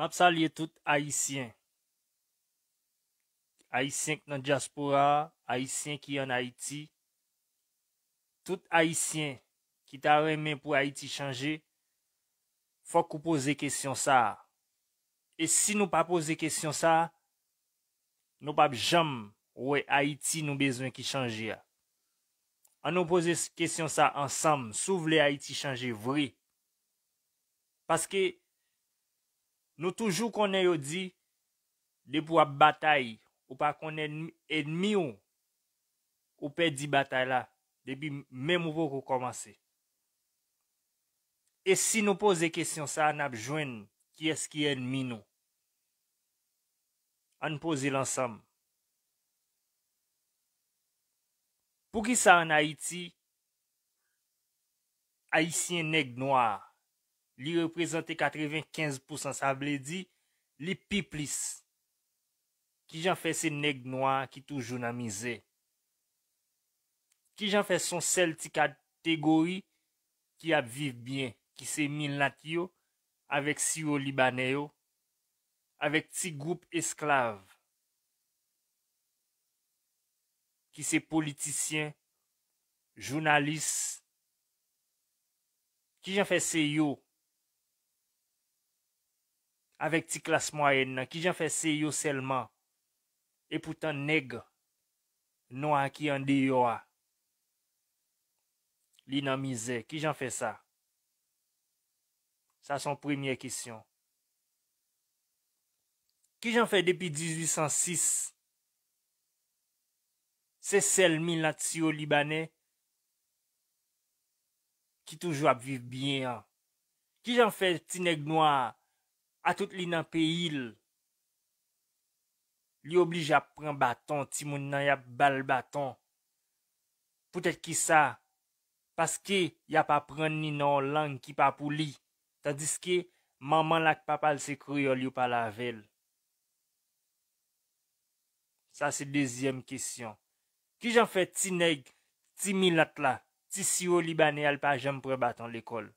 map sa liye tout Haitien. Haitien ki nan diaspora, Haitien ki yon Haiti, tout Haitien ki ta remen pou Haiti chanje, fwa kou pose kestyon sa. E si nou pa pose kestyon sa, nou pa jom ouwe Haiti nou bezwen ki chanje. An nou pose kestyon sa ansam, sou vle Haiti chanje vri. Paske Nou toujou konen yo di de pou ap batay, ou pa konen enmi ou, ou pe di batay la, de bi mèm ouvo kou komanse. E si nou pose kesyon sa an ap jwen, ki eski enmi nou? An pose lansam. Pou ki sa an Haiti, Haitien neg noa. Li reprezentè 95% sa blè di, li pi plis. Ki jan fè se neg noa ki tou jounan mizè. Ki jan fè son sel ti kategori ki ap viv bien. Ki se min lak yo, avèk si yo li banè yo, avèk ti goup esklav. Ki se politisyen, jounalis. Avèk ti klas mwayen nan. Ki jan fè se yo selman? E poutan neg no a ki yon de yo a. Li nan mizè. Ki jan fè sa? Sa son premiè kisyon. Ki jan fè depi 1806? Se selmin la ti yo libanè? Ki toujou ap viv bien. Ki jan fè ti neg no a A tout li nan peyil, li oblij ap pren baton ti moun nan yap bal baton. Poutet ki sa, paske yap ap pren ni nan lang ki pa pou li. Tandiske, maman lak papal se kroyol yo pa lavel. Sa se dezyem kesyon. Ki jan fe ti neg, ti milat la, ti siwo li bane al pa jem pre baton l'ekol?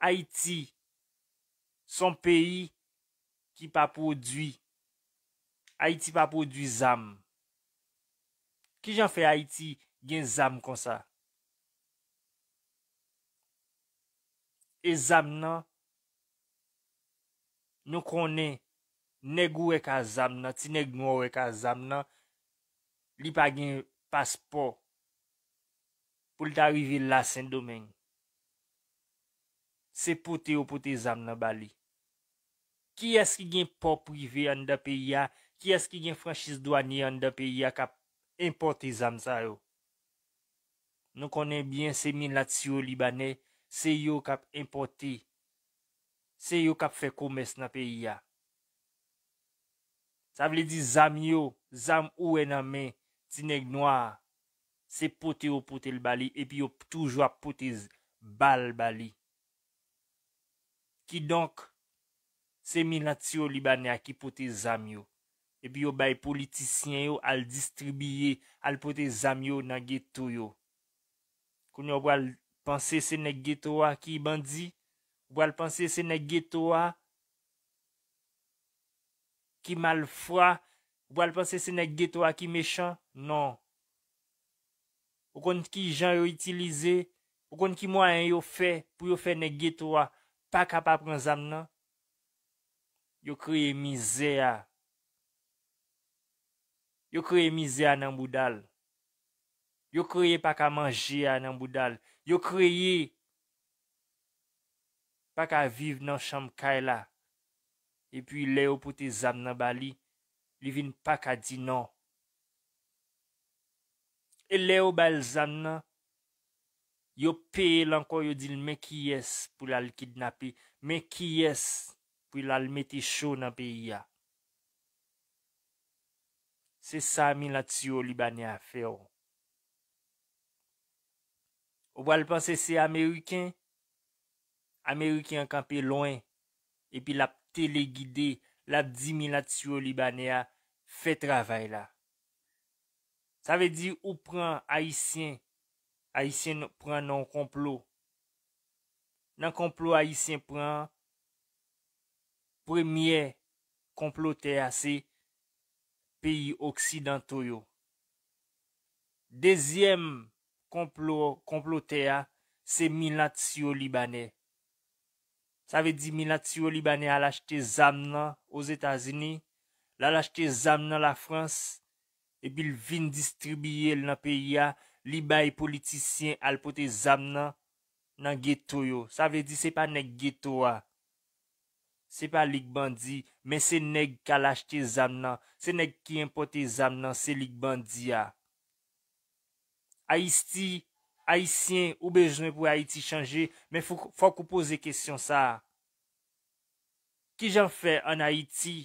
Haiti son peyi ki pa podwi. Haiti pa podwi zam. Ki jan fe Haiti gen zam kon sa? E zam nan, nou konen negu weka zam nan, ti negu nou weka zam nan, li pa gen paspo pou li ta rive la sen domenj. Se pote ou pote zam nan bali. Ki eski gen poprive an da peya? Ki eski gen francis douani an da peya kap importe zam zaro? Nou konen byen se min latsi ou libanè. Se yo kap importe. Se yo kap fe koumes nan peya. Sa vle di zam yo, zam ou en ame, tine gnoa. Se pote ou pote l bali epi yo toujwa pote bal bali. Ki donk semi natiyo libanè a ki pote zam yo. Epi yo bay politisyen yo al distribye al pote zam yo nan geto yo. Koun yo wale panse se ne geto wak ki bandi? Wale panse se ne geto wak ki malfwa? Wale panse se ne geto wak ki mechan? Non. Wakon ki jan yo itilize? Wakon ki mwa an yo fe pou yo fe ne geto wak? Paka pa pren zam nan. Yo kreye mize ya. Yo kreye mize ya nan boudal. Yo kreye paka manje ya nan boudal. Yo kreye. Paka vive nan chanm kaila. E pi leo pote zam nan bali. Li vin paka di nan. E leo bal zam nan. yo peye lankon yo dil mekiyes pou lal kidnapi, mekiyes pou lal meti chou nan peyi ya. Se sa minatiyo libania feyo. Ou wal panse se Amerikin, Amerikin an kanpe loin, epi la tele guide, la di minatiyo libania, fe travay la. Sa ve di ou pran Haitien, Aisyen pran nan konplo. Nan konplo aisyen pran, premye konplo te a se peyi oksidantoyo. Dezyem konplo te a, se minat siyo libanè. Sa ve di minat siyo libanè alachte zam nan oz Etazini, lalachte zam nan la Frans, e bil vin distribye l nan peyi a Li bay politisyen al pote zam nan nan geto yo. Sa ve di se pa neg geto wa. Se pa lik bandi. Men se neg kalash te zam nan. Se neg ki impote zam nan. Se lik bandi ya. Haitien ou bezwen pou Haiti chanje. Men fwa kou pose kesyon sa. Ki jan fe an Haiti?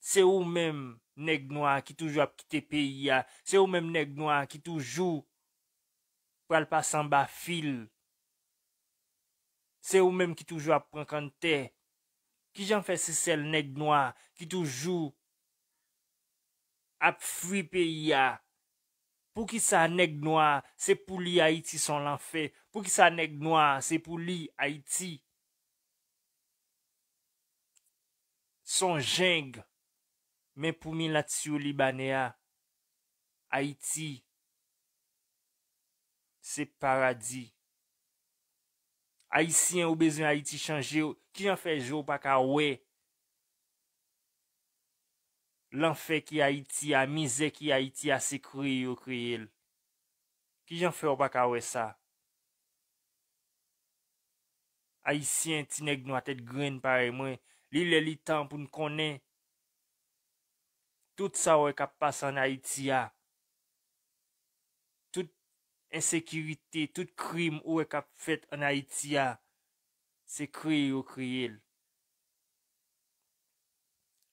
Se ou menm? Neg noa ki toujou ap kite peyi ya, se ou menm neg noa ki toujou pral pa san ba fil. Se ou menm ki toujou ap pran kante, ki jan fe se sel neg noa ki toujou ap fui peyi ya. Pou ki sa neg noa, se pou li Haiti son lan fe, pou ki sa neg noa, se pou li Haiti son jeng. Men pou mi la tsyou li bane a. Haiti. Se paradi. Haitien ou bezwen Haiti chanje ou. Ki jan fe jo ou pa ka we. Lan fe ki Haiti a. Mize ki Haiti a. Se kri ou kri el. Ki jan fe ou pa ka we sa. Haitien ti neg nou a tet gren pare mwen. Li le li tan pou nou konen. Tout sa wè kap pas an Haitia. Tout ensekiritè, tout krim wè kap fet an Haitia. Se kriye yo kriye l.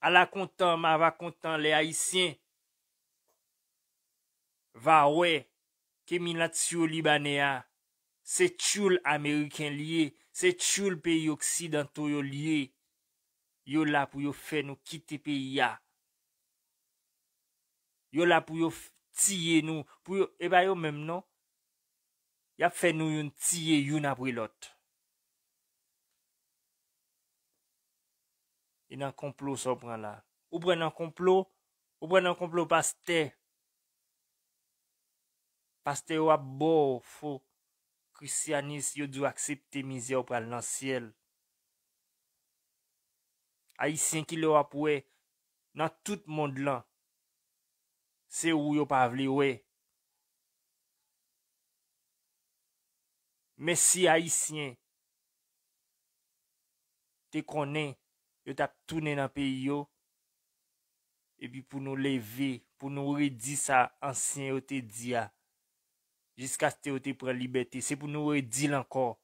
A la kontan ma va kontan le Haitien. Va we keminat yo Libanea. Se tchoul Ameriken liye. Se tchoul peyi oksidanto yo liye. Yo la pou yo fe nou kite peyi ya. Yo la pou yo tiye nou, epa yo e menm nou, ya fe nou yon tiye yon apri lot. E nan komplou so pran la. Ou pran nan komplou, ou pran nan komplou paste. Paste. Paste wap bo fo kristianis yo dwo aksepte mizi wap pran nan siel. Aisyen ki lè wap wè nan tout mond lan. Se ou yo pa avle we. Mesi a isyen. Te konen. Yo tap tounen nan peyo. E pi pou nou leve. Pou nou redi sa ansyen yo te dia. Jiska se te yo te pren liberté. Se pou nou redi lankor.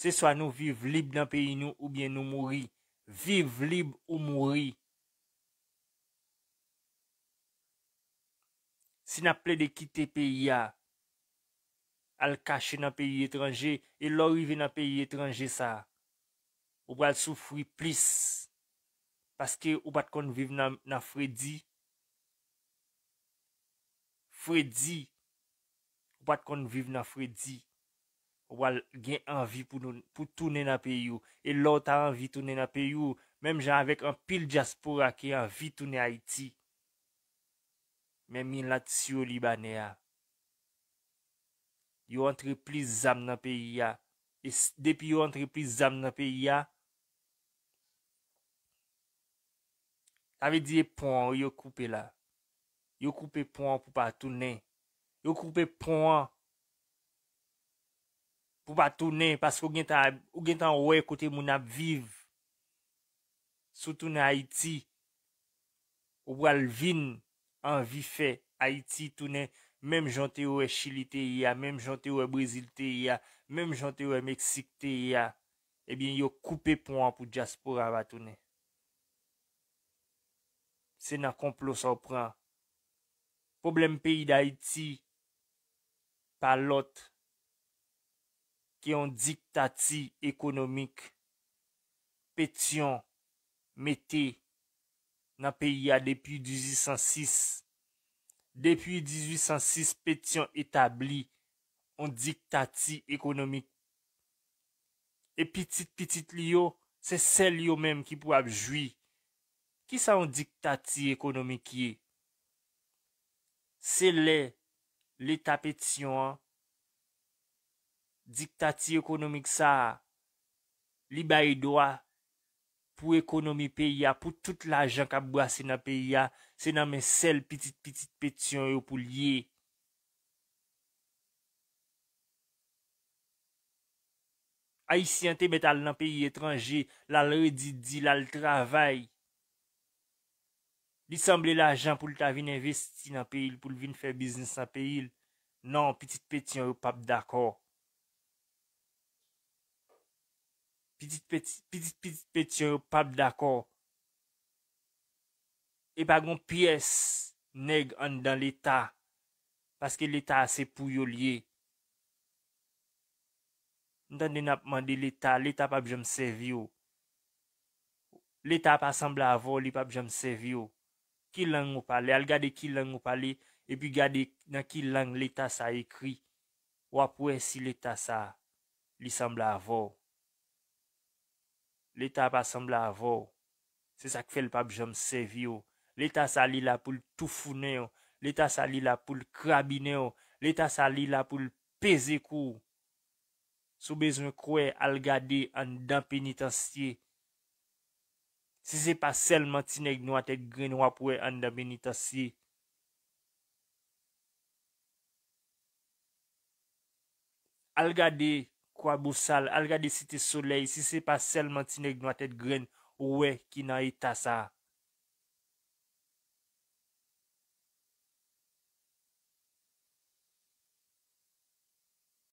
Se swa nou vive lib nan peyo nou ou bien nou mouri. Vive lib ou mouri. Si na ple de kite peyi ya, al kache nan peyi etranje, e lorive nan peyi etranje sa, ou bal soufri plis, paske ou bat kon vive nan fredi. Fredi, ou bat kon vive nan fredi, ou bal gen anvi pou toune nan peyi yo, e lor ta anvi toune nan peyi yo, menm jan avek an pil diaspora ki anvi toune Haiti. Men min la tsyo liba ne a. Yo antre plis zam nan peyi a. E depi yo antre plis zam nan peyi a. Tave diye pon yo koupe la. Yo koupe pon pou pa toune. Yo koupe pon. Pou pa toune. Pas w gen tan wè kote moun ap viv. Soutou nan Haiti. W pral vin. an vife, Haiti toune, mem jante ou e Chile te iya, mem jante ou e Brazil te iya, mem jante ou e Mexique te iya, ebyen yo koupe pon pou Diaspora va toune. Se nan komplos ou pran, problem peyi da Haiti, pa lot, ki yon diktati ekonomik, petion, meti, nan peyi ya depi 1806. Depi 1806, petyon etabli an diktati ekonomik. E pitit-pitit li yo, se sel yo menm ki pou apjwi. Ki sa an diktati ekonomik ye? Se le, le tapet yon an, diktati ekonomik sa, li bayi doa, Pou ekonomi peya, pou tout la jan kap bwa se nan peya, se nan men sel pitit-pitit petyon yo pou liye. A yi siyante metal nan peyi etranje, la lredi di, la l travay. Li sanble la jan pou l ta vin investi nan peyi, pou l vin fe biznis nan peyi, nan petit petyon yo pap dako. Petit petit petit petit pape dako. E pa gon piyes neg an dan l'Eta. Paske l'Eta se pou yo liye. Mwen tan de nap mande l'Eta. L'Eta pape jom sevi yo. L'Eta pa sembla avor li pape jom sevi yo. Ki lang ou pale. Al gade ki lang ou pale. E pi gade nan ki lang l'Eta sa ekri. Wapwe si l'Eta sa li sembla avor. L'Eta pa sembla avou. Se sak fel pa bjom sevi ou. L'Eta sali la pou l'toufou nou. L'Eta sali la pou l'krabi nou. L'Eta sali la pou l'peze kou. Sou bezon kou e algade an dan penitansye. Se se pa sel mantine gnoate gren wapwe an dan penitansye. Algade Kwa bousal, algade site soley, si se pa selman ti neg nou atet gren, ouwe ki nan itasa.